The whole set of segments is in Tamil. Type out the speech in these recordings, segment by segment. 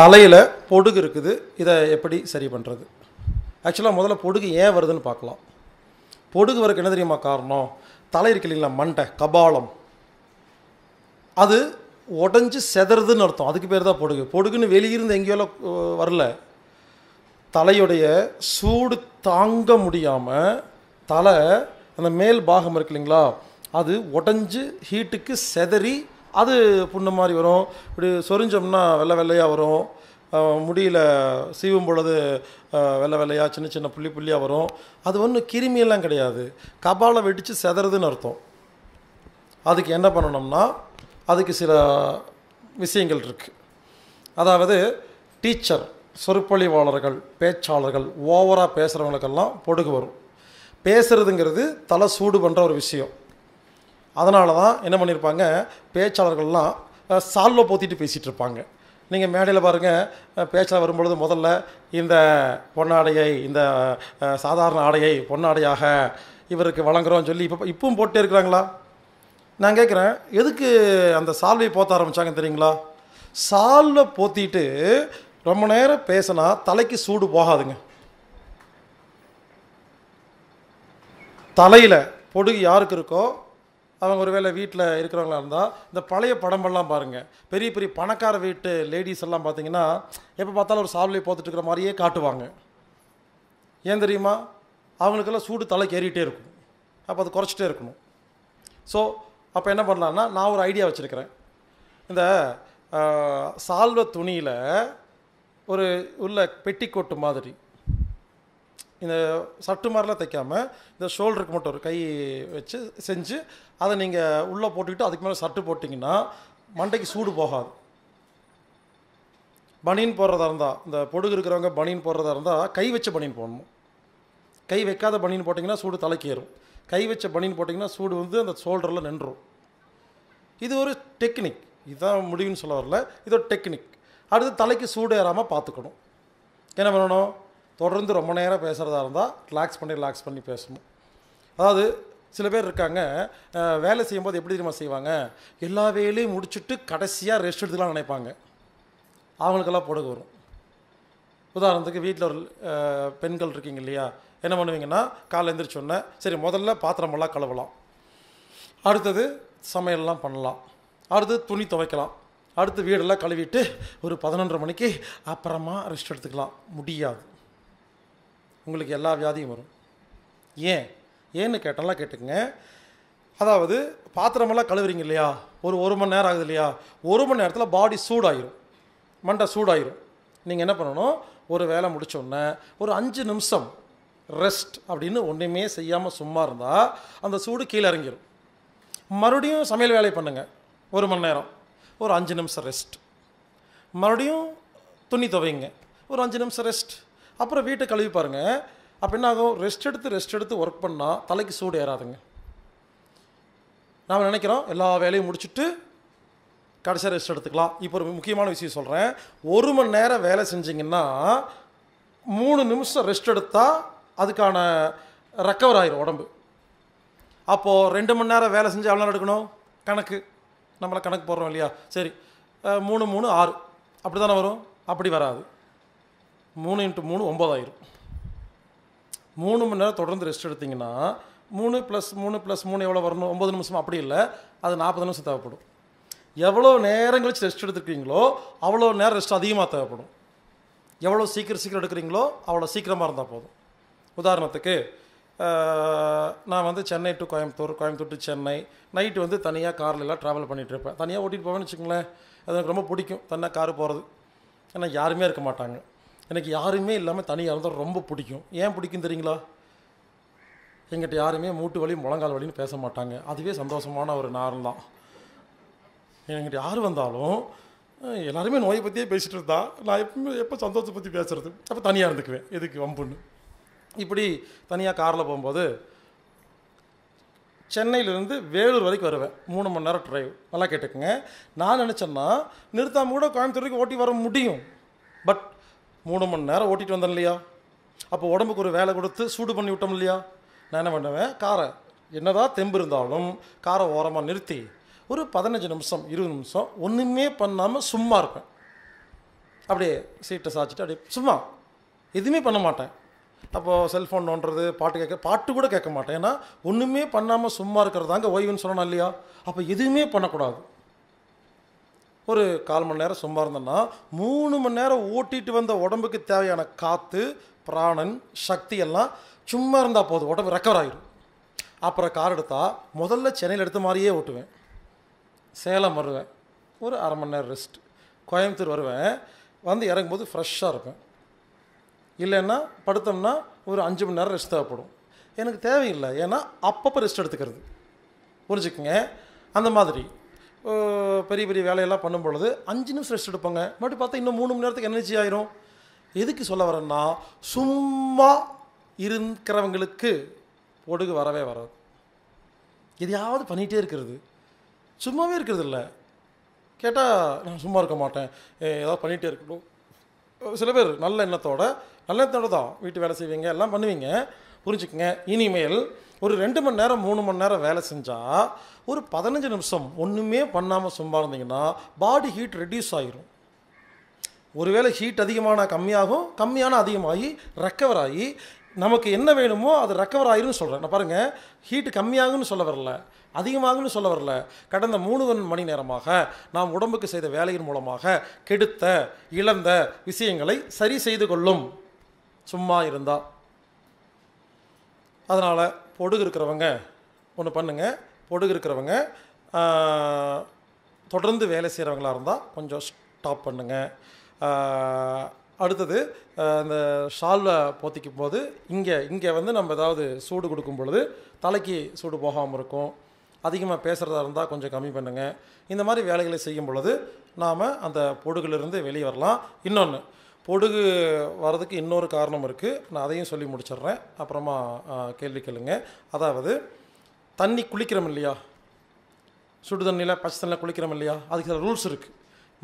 தலையில் பொடுகு இருக்குது இதை எப்படி சரி பண்ணுறது ஆக்சுவலாக முதல்ல பொடுகு ஏன் வருதுன்னு பார்க்கலாம் பொடுகு வரக்கு என்ன தெரியுமா காரணம் தலை இருக்கு இல்லைங்களா மண்டை கபாலம் அது உடஞ்சி செதறதுன்னு அர்த்தம் அதுக்கு பேர் தான் பொடுகு பொடுகுன்னு வெளியிருந்து எங்கேயோ வரல தலையுடைய சூடு தாங்க முடியாமல் தலை அந்த மேல் பாகம் இருக்கு இல்லைங்களா அது உடஞ்சி ஹீட்டுக்கு செதறி அது புண்ணு மாதிரி வரும் இப்படி சொரிஞ்சோம்னா வெள்ளை வெள்ளையாக வரும் முடியில் சீவும் பொழுது வெள்ளை வெள்ளையாக சின்ன சின்ன புள்ளி புள்ளியாக வரும் அது ஒன்றும் கிருமியெல்லாம் கிடையாது கபாலை வெடித்து செதறதுன்னு அர்த்தம் அதுக்கு என்ன பண்ணணும்னா அதுக்கு சில விஷயங்கள் இருக்குது அதாவது டீச்சர் சொற்பொழிவாளர்கள் பேச்சாளர்கள் ஓவராக பேசுகிறவங்களுக்கெல்லாம் பொடுகு வரும் பேசுகிறதுங்கிறது தலை சூடு பண்ணுற ஒரு விஷயம் அதனால தான் என்ன பண்ணியிருப்பாங்க பேச்சாளர்கள்லாம் சால்வை போத்திட்டு பேசிகிட்டு இருப்பாங்க நீங்கள் மேடையில் பாருங்கள் பேச்சில் வரும்பொழுது முதல்ல இந்த பொன்னாடையை இந்த சாதாரண ஆடையை பொன்னாடையாக இவருக்கு வழங்குறோம்னு சொல்லி இப்போ இப்பவும் போட்டே இருக்கிறாங்களா நான் கேட்குறேன் எதுக்கு அந்த சால்வை போத்த ஆரம்பித்தாங்க தெரியுங்களா சால்வை போத்திட்டு ரொம்ப நேரம் பேசினா தலைக்கு சூடு போகாதுங்க தலையில் பொடுகு யாருக்கு இருக்கோ அவங்க ஒரு வேளை வீட்டில் இருக்கிறவங்களா இருந்தால் இந்த பழைய படமெல்லாம் பாருங்கள் பெரிய பெரிய பணக்கார வீட்டு லேடிஸ் எல்லாம் பார்த்தீங்கன்னா எப்போ பார்த்தாலும் ஒரு சாவலை போத்துட்டு இருக்கிற மாதிரியே காட்டுவாங்க ஏன் தெரியுமா அவங்களுக்கெல்லாம் சூடு தலைக்கு ஏறிகிட்டே இருக்கும் அப்போ அது குறைச்சிட்டே இருக்கணும் ஸோ அப்போ என்ன பண்ணலான்னா நான் ஒரு ஐடியா வச்சுருக்கிறேன் இந்த சால்வ துணியில் ஒரு உள்ள பெட்டிக்கொட்டு மாதிரி இந்த சட்டு மாதிரிலாம் தைக்காமல் இந்த ஷோல்டருக்கு மட்டும் ஒரு கை வச்சு செஞ்சு அதை நீங்கள் உள்ளே போட்டுக்கிட்டு அதுக்கு மேலே சட்டு போட்டிங்கன்னா மண்டைக்கு சூடு போகாது பனியன் போடுறதா இருந்தால் இந்த பொடுகு இருக்கிறவங்க பனியன் போடுறதா இருந்தால் கை வச்ச பனியன் போடணும் கை வைக்காத பனியன் போட்டிங்கன்னா சூடு தலைக்கேறும் கை வச்ச பனியன் போட்டிங்கன்னா சூடு வந்து அந்த ஷோல்டரில் நின்றுடும் இது ஒரு டெக்னிக் இதுதான் முடிவுன்னு சொல்ல வரல இது ஒரு டெக்னிக் அடுத்து தலைக்கு சூடு ஏறாமல் பார்த்துக்கணும் என்ன பண்ணணும் தொடர்ந்து ரொம்ப நேரம் பேசுகிறதா இருந்தால் ரிலாக்ஸ் பண்ணி ரிலாக்ஸ் பண்ணி பேசணும் அதாவது சில பேர் இருக்காங்க வேலை செய்யும்போது எப்படி தெரியுமா செய்வாங்க எல்லா வேலையும் முடிச்சுட்டு கடைசியாக ரெஸ்ட் எடுத்துலாம் நினைப்பாங்க அவங்களுக்கெல்லாம் பொடுகு வரும் உதாரணத்துக்கு வீட்டில் ஒரு பெண்கள் இருக்கீங்க இல்லையா என்ன பண்ணுவீங்கன்னா காலை எந்திரிச்சோன்னே சரி முதல்ல பாத்திரமெல்லாம் கழுவலாம் அடுத்தது சமையல்லாம் பண்ணலாம் அடுத்தது துணி துவைக்கலாம் அடுத்து வீடெல்லாம் கழுவிட்டு ஒரு பதினொன்றரை மணிக்கு அப்புறமா ரெஸ்ட் எடுத்துக்கலாம் முடியாது உங்களுக்கு எல்லா வியாதியும் வரும் ஏன் ஏன்னு கேட்டாலாம் கேட்டுக்கங்க அதாவது பாத்திரமெல்லாம் கழுவுறீங்க இல்லையா ஒரு ஒரு மணி நேரம் ஆகுது இல்லையா ஒரு மணி நேரத்தில் பாடி சூடாயிரும் மண்டை சூடாயிரும் நீங்கள் என்ன பண்ணணும் ஒரு வேலை முடித்தோடனே ஒரு அஞ்சு நிமிஷம் ரெஸ்ட் அப்படின்னு ஒன்றுமே செய்யாமல் சும்மா இருந்தால் அந்த சூடு கீழே இறங்கிடும் மறுபடியும் சமையல் வேலை பண்ணுங்கள் ஒரு மணி நேரம் ஒரு அஞ்சு நிமிஷம் ரெஸ்ட் மறுபடியும் துணி துவைங்க ஒரு அஞ்சு நிமிஷம் ரெஸ்ட் அப்புறம் வீட்டை கழுவி பாருங்கள் அப்போ என்ன ஆகும் ரெஸ்ட் எடுத்து ரெஸ்ட் எடுத்து ஒர்க் பண்ணால் தலைக்கு சூடு ஏறாதுங்க நாம் நினைக்கிறோம் எல்லா வேலையும் முடிச்சுட்டு கடைசியாக ரெஸ்ட் எடுத்துக்கலாம் இப்போ ஒரு முக்கியமான விஷயம் சொல்கிறேன் ஒரு மணி நேரம் வேலை செஞ்சிங்கன்னா மூணு நிமிஷம் ரெஸ்ட் எடுத்தால் அதுக்கான ரெக்கவர் ஆயிரும் உடம்பு அப்போது ரெண்டு மணி நேரம் வேலை செஞ்சு எவ்வளோ நேரம் எடுக்கணும் கணக்கு நம்மளை கணக்கு போடுறோம் இல்லையா சரி மூணு மூணு ஆறு அப்படி தானே வரும் அப்படி வராது மூணு இன்ட்டு மூணு ஒம்பதாயிரும் மூணு மணி நேரம் தொடர்ந்து ரெஸ்ட் எடுத்திங்கன்னா மூணு ப்ளஸ் மூணு ப்ளஸ் மூணு எவ்வளோ வரணும் ஒம்பது நிமிஷம் அப்படி இல்லை அது நாற்பது நிமிஷம் தேவைப்படும் எவ்வளோ நேரம் கழிச்சு ரெஸ்ட் எடுத்துருக்கீங்களோ அவ்வளோ நேரம் ரெஸ்ட் அதிகமாக தேவைப்படும் எவ்வளோ சீக்கிரம் சீக்கிரம் எடுக்கிறீங்களோ அவ்வளோ சீக்கிரமாக இருந்தால் போதும் உதாரணத்துக்கு நான் வந்து Chennai to Coimbatore Coimbatore to Chennai night வந்து தனியாக காரில் எல்லாம் ட்ராவல் பண்ணிகிட்டு இருப்பேன் தனியாக ஓட்டிகிட்டு போவேன்னு வச்சுக்கங்களேன் அது எனக்கு ரொம்ப பிடிக்கும் தனியாக கார் போகிறது ஏன்னா யாருமே இருக்க மாட்டாங்க எனக்கு யாருமே இல்லாமல் தனியாக இருந்தால் ரொம்ப பிடிக்கும் ஏன் பிடிக்கும் தெரியுங்களா எங்கிட்ட யாருமே மூட்டு வலி முழங்கால் வலின்னு பேச மாட்டாங்க அதுவே சந்தோஷமான ஒரு நேரம் தான் எங்கிட்ட யார் வந்தாலும் எல்லாருமே நோயை பற்றியே பேசிகிட்டு இருந்தா நான் எப்போ எப்போ சந்தோஷத்தை பற்றி பேசுகிறது அப்போ தனியாக இருந்துக்குவேன் எதுக்கு வம்புன்னு இப்படி தனியாக காரில் போகும்போது சென்னையிலேருந்து வேலூர் வரைக்கும் வருவேன் மூணு மணி நேரம் ட்ரைவ் நல்லா கேட்டுக்குங்க நான் நினச்சேன்னா நிறுத்தாமல் கூட கோயம்புத்தூருக்கு ஓட்டி வர முடியும் பட் மூணு மணி நேரம் ஓட்டிகிட்டு வந்தேன் இல்லையா அப்போ உடம்புக்கு ஒரு வேலை கொடுத்து சூடு பண்ணி விட்டோம் இல்லையா நான் என்ன பண்ணுவேன் காரை என்னதான் தெம்பு இருந்தாலும் காரை ஓரமாக நிறுத்தி ஒரு பதினஞ்சு நிமிஷம் இருபது நிமிஷம் ஒன்றுமே பண்ணாமல் சும்மா இருப்பேன் அப்படியே சீட்டை சாய்ச்சிட்டு அப்படியே சும்மா எதுவுமே பண்ண மாட்டேன் அப்போது செல்ஃபோன் நோண்டுறது பாட்டு கேட்க பாட்டு கூட கேட்க மாட்டேன் ஏன்னா ஒன்றுமே பண்ணாமல் சும்மா இருக்கிறதாங்க ஓய்வுன்னு சொல்லணும் இல்லையா அப்போ எதுவுமே பண்ணக்கூடாது ஒரு கால் மணி நேரம் சும்மா இருந்தேன்னா மூணு மணி நேரம் ஓட்டிட்டு வந்த உடம்புக்கு தேவையான காற்று பிராணன் சக்தி எல்லாம் சும்மா இருந்தால் போதும் உடம்பு ரெக்கவர் ஆகிடும் அப்புறம் கார் எடுத்தால் முதல்ல சென்னையில் எடுத்த மாதிரியே ஓட்டுவேன் சேலம் வருவேன் ஒரு அரை மணி நேரம் ரெஸ்ட் கோயம்புத்தூர் வருவேன் வந்து இறங்கும்போது ஃப்ரெஷ்ஷாக இருப்பேன் இல்லைன்னா படுத்தோம்னா ஒரு அஞ்சு மணி நேரம் ரெஸ்ட் தேவைப்படும் எனக்கு தேவையில்லை ஏன்னா அப்பப்போ ரெஸ்ட் எடுத்துக்கிறது புரிஞ்சுக்கங்க அந்த மாதிரி பெரிய பெரிய வேலையெல்லாம் பண்ணும் பொழுது அஞ்சு நிமிஷம் ரெஸ்ட் எடுப்பாங்க மட்டும் பார்த்தா இன்னும் மூணு மணி நேரத்துக்கு எனர்ஜி ஆயிரும் எதுக்கு சொல்ல வரேன்னா சும்மா இருக்கிறவங்களுக்கு ஒடுகு வரவே வராது எதையாவது பண்ணிகிட்டே இருக்கிறது சும்மாவே இருக்கிறது இல்லை கேட்டால் நான் சும்மா இருக்க மாட்டேன் ஏதாவது பண்ணிகிட்டே இருக்கணும் சில பேர் நல்ல எண்ணத்தோட நல்ல எண்ணத்தோட தான் வீட்டு வேலை செய்வீங்க எல்லாம் பண்ணுவீங்க புரிஞ்சுக்கங்க இனிமேல் ஒரு ரெண்டு மணி நேரம் மூணு மணி நேரம் வேலை செஞ்சால் ஒரு பதினஞ்சு நிமிஷம் ஒன்றுமே பண்ணாமல் சும்மா இருந்தீங்கன்னா பாடி ஹீட் ரெடியூஸ் ஆகிரும் ஒருவேளை ஹீட் அதிகமான கம்மியாகும் கம்மியான அதிகமாகி ரெக்கவர் ஆகி நமக்கு என்ன வேணுமோ அது ரெக்கவர் ஆயிரும்னு சொல்கிறேன் நான் பாருங்கள் ஹீட்டு கம்மியாகும்னு சொல்ல வரல அதிகமாகும்னு சொல்ல வரல கடந்த மூணு மணி நேரமாக நாம் உடம்புக்கு செய்த வேலையின் மூலமாக கெடுத்த இழந்த விஷயங்களை சரி செய்து கொள்ளும் சும்மா இருந்தால் அதனால் பொடுகு இருக்கிறவங்க ஒன்று பண்ணுங்கள் பொடுகு இருக்கிறவங்க தொடர்ந்து வேலை செய்கிறவங்களாக இருந்தால் கொஞ்சம் ஸ்டாப் பண்ணுங்கள் அடுத்தது இந்த ஷால்வை போத்திக்கும் போது இங்கே இங்கே வந்து நம்ம ஏதாவது சூடு கொடுக்கும் பொழுது தலைக்கு சூடு போகாமல் இருக்கும் அதிகமாக பேசுகிறதா இருந்தால் கொஞ்சம் கம்மி பண்ணுங்கள் இந்த மாதிரி வேலைகளை செய்யும் பொழுது நாம் அந்த பொடுகிலிருந்து வெளியே வரலாம் இன்னொன்று பொடுகு வர்றதுக்கு இன்னொரு காரணம் இருக்குது நான் அதையும் சொல்லி முடிச்சிடுறேன் அப்புறமா கேள்வி கேளுங்க அதாவது தண்ணி குளிக்கிறோம் இல்லையா சுடு தண்ணியில் பச்சை தண்ணியில் குளிக்கிறோம் இல்லையா அதுக்கு சில ரூல்ஸ் இருக்குது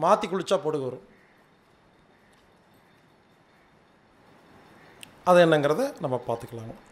மாற்றி குளித்தா பொடுகு வரும் அது என்னங்கிறத நம்ம பார்த்துக்கலாங்க